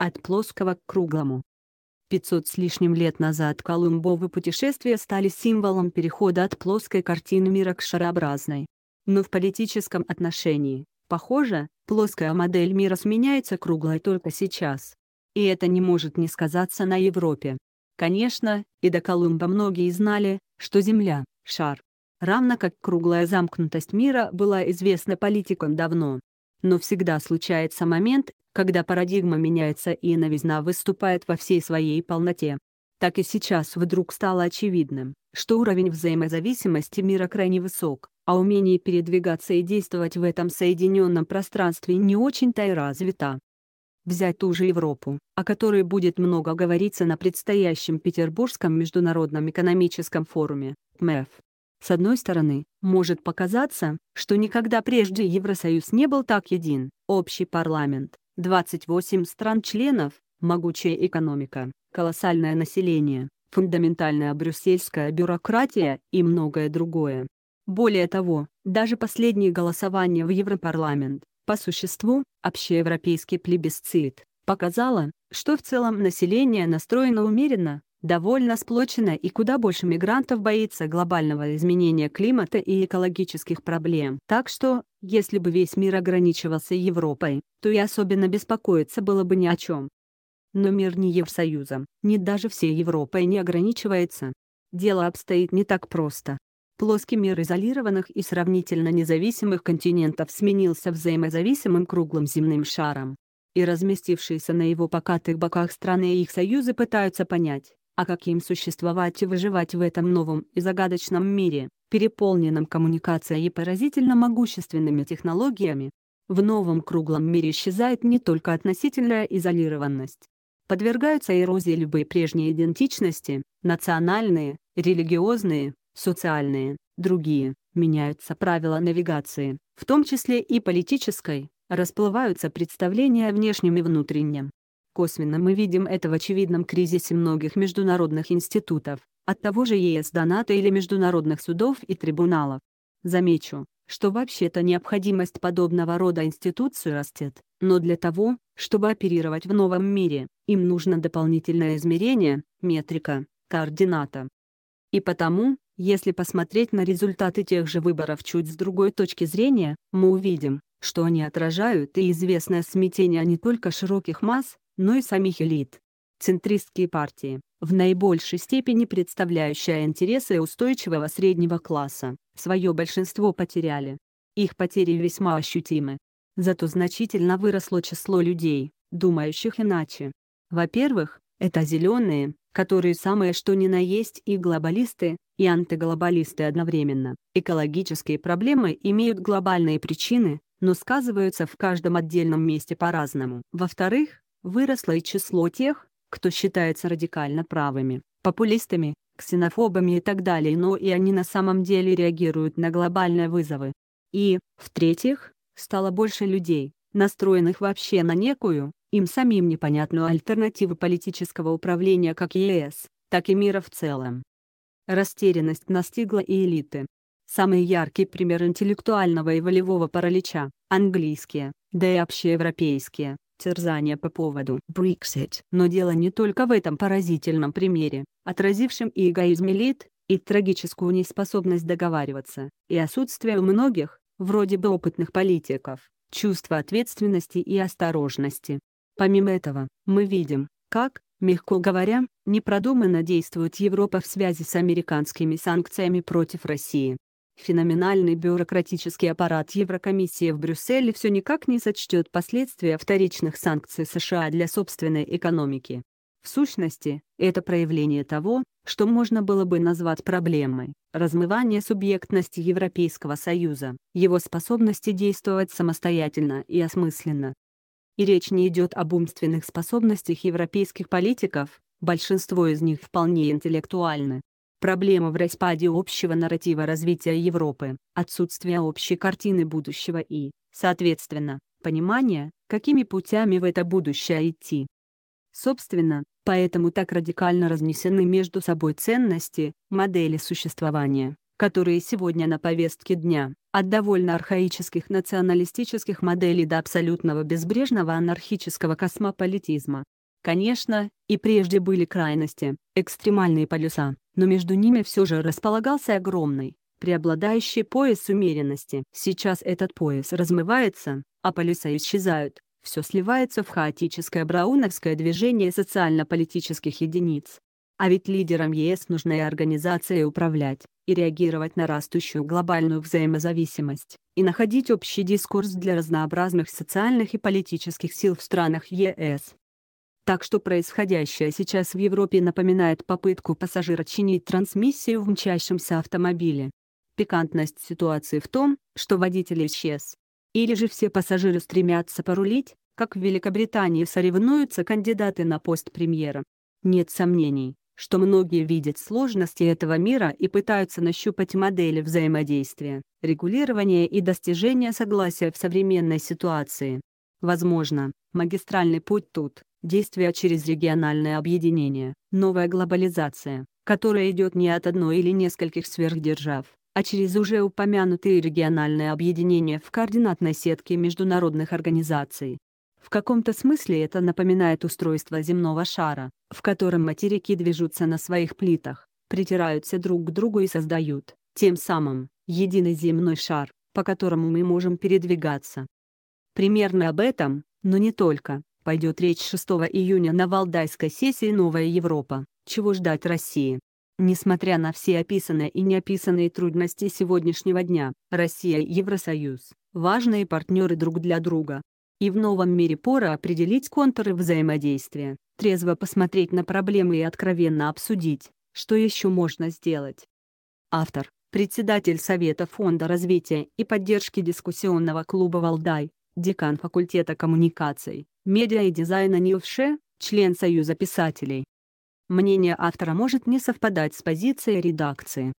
от плоского к круглому. 500 с лишним лет назад Колумбовы путешествия стали символом перехода от плоской картины мира к шарообразной. Но в политическом отношении, похоже, плоская модель мира сменяется круглой только сейчас. И это не может не сказаться на Европе. Конечно, и до Колумба многие знали, что Земля – шар. Равно как круглая замкнутость мира была известна политикам давно. Но всегда случается момент, когда парадигма меняется и новизна выступает во всей своей полноте. Так и сейчас вдруг стало очевидным, что уровень взаимозависимости мира крайне высок, а умение передвигаться и действовать в этом соединенном пространстве не очень-то и развито. Взять ту же Европу, о которой будет много говориться на предстоящем Петербургском международном экономическом форуме, МЭФ, с одной стороны, может показаться, что никогда прежде Евросоюз не был так един. Общий парламент, 28 стран-членов, могучая экономика, колоссальное население, фундаментальная брюссельская бюрократия и многое другое. Более того, даже последние голосования в Европарламент, по существу, общеевропейский плебисцит, показало, что в целом население настроено умеренно, довольно сплочена и куда больше мигрантов боится глобального изменения климата и экологических проблем. Так что, если бы весь мир ограничивался Европой, то и особенно беспокоиться было бы ни о чем. Но мир не Евросоюза, ни даже всей Европой не ограничивается. Дело обстоит не так просто. Плоский мир изолированных и сравнительно независимых континентов сменился взаимозависимым круглым земным шаром и разместившиеся на его покатых боках страны и их союзы пытаются понять, а как им существовать и выживать в этом новом и загадочном мире, переполненном коммуникацией и поразительно могущественными технологиями. В новом круглом мире исчезает не только относительная изолированность. Подвергаются эрозии любые прежние идентичности, национальные, религиозные, социальные, другие, меняются правила навигации, в том числе и политической, расплываются представления о внешнем и внутреннем, Косвенно мы видим это в очевидном кризисе многих международных институтов, от того же ЕС доната или международных судов и трибуналов. Замечу, что вообще-то необходимость подобного рода институций растет, но для того, чтобы оперировать в новом мире, им нужно дополнительное измерение, метрика, координата. И потому, если посмотреть на результаты тех же выборов чуть с другой точки зрения, мы увидим, что они отражают и известное смятение не только широких масс, но ну и самих элит. Центристские партии, в наибольшей степени представляющие интересы устойчивого среднего класса, свое большинство потеряли. Их потери весьма ощутимы. Зато значительно выросло число людей, думающих иначе. Во-первых, это зеленые, которые самое что ни на есть и глобалисты, и антиглобалисты одновременно. Экологические проблемы имеют глобальные причины, но сказываются в каждом отдельном месте по-разному. Во-вторых, выросло и число тех, кто считается радикально правыми, популистами, ксенофобами и так далее, но и они на самом деле реагируют на глобальные вызовы. И, в-третьих, стало больше людей, настроенных вообще на некую, им самим непонятную альтернативу политического управления как ЕС, так и мира в целом. Растерянность настигла и элиты. Самый яркий пример интеллектуального и волевого паралича – английские, да и общеевропейские, терзания по поводу Brexit. Но дело не только в этом поразительном примере, отразившем и эгоизм элит, и трагическую неспособность договариваться, и отсутствие у многих, вроде бы опытных политиков, чувства ответственности и осторожности. Помимо этого, мы видим, как, мягко говоря, непродуманно действует Европа в связи с американскими санкциями против России. Феноменальный бюрократический аппарат Еврокомиссии в Брюсселе все никак не сочтет последствия вторичных санкций США для собственной экономики. В сущности, это проявление того, что можно было бы назвать проблемой – размывание субъектности Европейского Союза, его способности действовать самостоятельно и осмысленно. И речь не идет об умственных способностях европейских политиков, большинство из них вполне интеллектуальны, Проблема в распаде общего нарратива развития Европы, отсутствие общей картины будущего и, соответственно, понимания, какими путями в это будущее идти. Собственно, поэтому так радикально разнесены между собой ценности, модели существования, которые сегодня на повестке дня, от довольно архаических националистических моделей до абсолютного безбрежного анархического космополитизма. Конечно, и прежде были крайности, экстремальные полюса, но между ними все же располагался огромный, преобладающий пояс умеренности. Сейчас этот пояс размывается, а полюса исчезают, все сливается в хаотическое брауновское движение социально-политических единиц. А ведь лидерам ЕС нужно и организация управлять, и реагировать на растущую глобальную взаимозависимость, и находить общий дискурс для разнообразных социальных и политических сил в странах ЕС. Так что происходящее сейчас в Европе напоминает попытку пассажира чинить трансмиссию в мчащемся автомобиле. Пикантность ситуации в том, что водитель исчез. Или же все пассажиры стремятся порулить, как в Великобритании соревнуются кандидаты на пост премьера. Нет сомнений, что многие видят сложности этого мира и пытаются нащупать модели взаимодействия, регулирования и достижения согласия в современной ситуации. Возможно, магистральный путь тут Действия через региональное объединение, новая глобализация, которая идет не от одной или нескольких сверхдержав, а через уже упомянутые региональные объединения в координатной сетке международных организаций. В каком-то смысле это напоминает устройство земного шара, в котором материки движутся на своих плитах, притираются друг к другу и создают, тем самым, единый земной шар, по которому мы можем передвигаться. Примерно об этом, но не только, Пойдет речь 6 июня на Валдайской сессии «Новая Европа. Чего ждать России?». Несмотря на все описанные и неописанные трудности сегодняшнего дня, Россия и Евросоюз – важные партнеры друг для друга. И в новом мире пора определить контуры взаимодействия, трезво посмотреть на проблемы и откровенно обсудить, что еще можно сделать. Автор – председатель Совета Фонда развития и поддержки дискуссионного клуба «Валдай», декан факультета коммуникаций, медиа и дизайна НИУФШ, член Союза писателей. Мнение автора может не совпадать с позицией редакции.